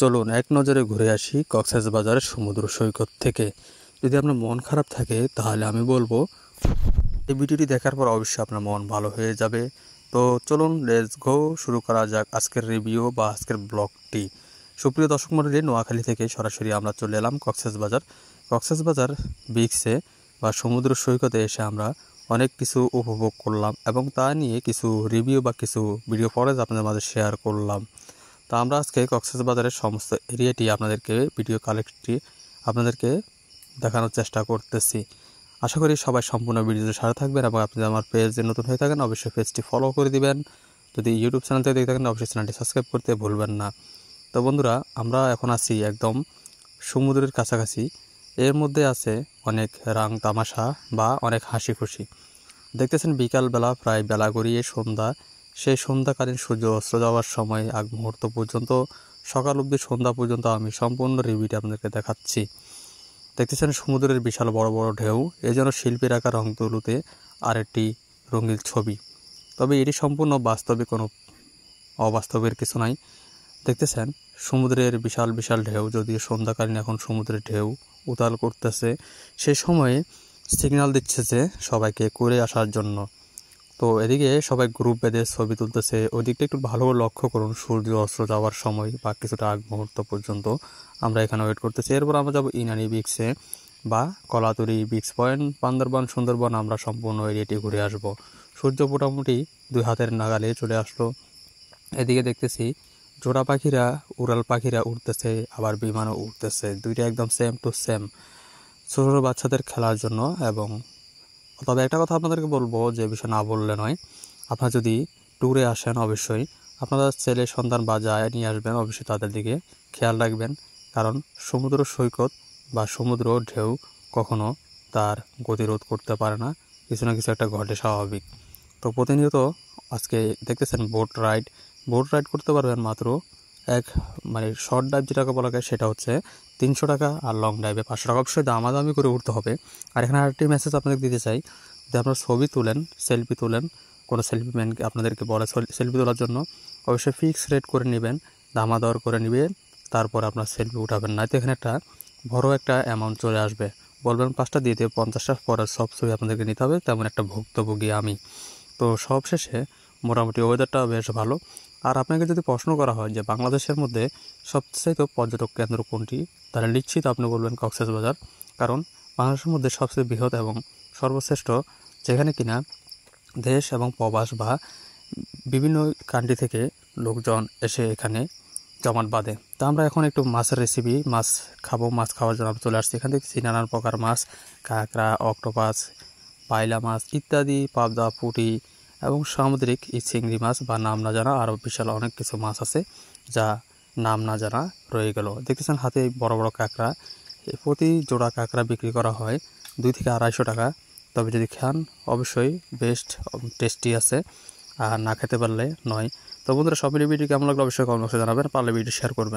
চলুন এক নজরে ঘুরে আসি বাজারের সমুদ্র সৈকত থেকে যদি আপনার মন খারাপ থাকে তাহলে আমি বলবো এই ভিডিওটি দেখার পর অবশ্যই আপনার মন ভালো হয়ে যাবে তো চলুন লেস গো শুরু করা যাক আজকের রিভিউ বা আজকের ব্লগটি সুপ্রিয় দর্শক মন্ডলী নোয়াখালী থেকে সরাসরি আমরা চলে এলাম কক্সাস বাজার বিক্সে বা সমুদ্র সৈকতে এসে আমরা অনেক কিছু উপভোগ করলাম এবং তা নিয়ে কিছু রিভিউ বা কিছু ভিডিও ফরেজ আপনাদের মাঝে শেয়ার করলাম তো আমরা আজকে কক্সেস বাজারের সমস্ত এরিয়াটি আপনাদেরকে ভিডিও কালেক্টটি আপনাদেরকে দেখানোর চেষ্টা করতেছি আশা করি সবাই সম্পূর্ণ ভিডিওতে সারে থাকবেন এবং আপনি আমার পেজে নতুন হয়ে থাকেন অবশ্যই পেজটি ফলো করে দিবেন যদি ইউটিউব চ্যানেল দেখে থাকেন অবশ্যই চ্যানেলটি সাবস্ক্রাইব করতে ভুলবেন না তো বন্ধুরা আমরা এখন আছি একদম সমুদ্রের কাছাকাছি এর মধ্যে আছে অনেক রাং তামাশা বা অনেক হাসি খুশি দেখতেছেন বিকালবেলা প্রায় বেলা গড়িয়ে সন্ধ্যা সেই সন্ধ্যাকালীন সূর্য অস্ত যাওয়ার সময় আগ মুহূর্ত পর্যন্ত সকাল অবধি সন্ধ্যা পর্যন্ত আমি সম্পূর্ণ রিভিউটি আপনাদেরকে দেখাচ্ছি দেখতেছেন সমুদ্রের বিশাল বড় বড় ঢেউ এ যেন শিল্পীর আঁকা রং তুলুতে আরেকটি রঙিন ছবি তবে এটি সম্পূর্ণ বাস্তবে কোনো অবাস্তবের কিছু নাই দেখতেছেন সমুদ্রের বিশাল বিশাল ঢেউ যদিও সন্ধ্যাকালীন এখন সমুদ্রের ঢেউ উতাল করতেছে সেই সময়ে সিগনাল দিচ্ছে যে সবাইকে করে আসার জন্য তো এদিকে সবাই গ্রুপ বেঁধে ছবি তুলতেছে ওই দিকটা একটু ভালো লক্ষ্য করুন সূর্য অস্ত্র যাওয়ার সময় বা কিছুটা আগ মুহূর্ত পর্যন্ত আমরা এখানে ওয়েট করতেছি এরপর আমরা যাবো ইনানি বিক্সে বা কলাতুরি বিক্স পয়েন্ট বান্দরবন সুন্দরবন আমরা সম্পূর্ণ এরিয়াটি ঘুরে আসব সূর্য মোটামুটি দুই হাতের নাগালে চলে আসলো এদিকে দেখতেছি জোড়া পাখিরা উড়াল পাখিরা উঠতেছে আবার বিমানও উঠতেছে দুইটা একদম সেম টু সেম ছোটো বাচ্চাদের খেলার জন্য এবং তবে একটা কথা আপনাদেরকে বলবো যে বিষয় না বললে নয় আপনারা যদি ট্যুরে আসেন অবশ্যই আপনারা ছেলে সন্তান বা যা নিয়ে আসবেন অবশ্যই তাদের দিকে খেয়াল রাখবেন কারণ সমুদ্র সৈকত বা সমুদ্র ঢেউ কখনো তার গতিরোধ করতে পারে না কিছু না কিছু একটা ঘটে স্বাভাবিক তো প্রতিনিয়ত আজকে দেখতেছেন বোট রাইড বোট রাইড করতে পারবেন মাত্র এক মানে শর্ট ড্রাইভ যেটাকে বলা যায় সেটা হচ্ছে তিনশো টাকা আর লং ড্রাইভে পাঁচশো টাকা অবশ্যই দামি করে উঠতে হবে আর এখানে আরেকটি মেসেজ আপনাদের দিতে চাই যে আপনারা ছবি তুলেন সেলফি তুলেন কোনো সেলফি ম্যানকে আপনাদেরকে বলে সেলফি তোলার জন্য অবশ্যই ফিক্স রেট করে নেবেন দামা দর করে নেবেন তারপর আপনার সেলফি উঠাবেন না তো এখানে একটা বড় একটা অ্যামাউন্ট চলে আসবে বলবেন পাঁচটা দিয়ে দিয়ে পঞ্চাশটা পরে সব ছবি আপনাদেরকে নিতে হবে তেমন একটা ভুক্তভোগী আমি তো সবশেষে মোটামুটি ওয়েদারটা বেশ ভালো আর আপনাকে যদি প্রশ্ন করা হয় যে বাংলাদেশের মধ্যে সবচেয়ে পর্যটক কেন্দ্র কোনটি তাহলে নিশ্চিত আপনি বলবেন বাজার কারণ বাংলাদেশের মধ্যে সবচেয়ে বৃহৎ এবং সর্বশ্রেষ্ঠ যেখানে কিনা দেশ এবং প্রবাস বা বিভিন্ন কান্ট্রি থেকে লোকজন এসে এখানে জমাট বাঁধে তো আমরা এখন একটু মাছের রেসিপি মাছ খাবো মাছ খাওয়ার জন্য আমি চলে আসছি এখান থেকে নানান প্রকার মাছ কাঁকড়া অক্টোপাস পায়লা মাছ ইত্যাদি পাবদা পুঁটি এবং সামুদ্রিক এই চিংড়ি মাছ বা নাম না জানা আরও বিশাল অনেক কিছু মাছ আছে যা নাম না জানা রয়ে গেল দেখতেছেন হাতে বড় বড় কাঁকড়া প্রতি জোড়া কাঁকড়া বিক্রি করা হয় দুই থেকে আড়াইশো টাকা তবে যদি খান অবশ্যই বেস্ট টেস্টি আছে আর না খেতে পারলে নয় তো বন্ধুরা সব ভিডিও কেমন লাগলো অবশ্যই কমেন্ট বক্সে জানাবেন পারলে ভিডিও শেয়ার করবেন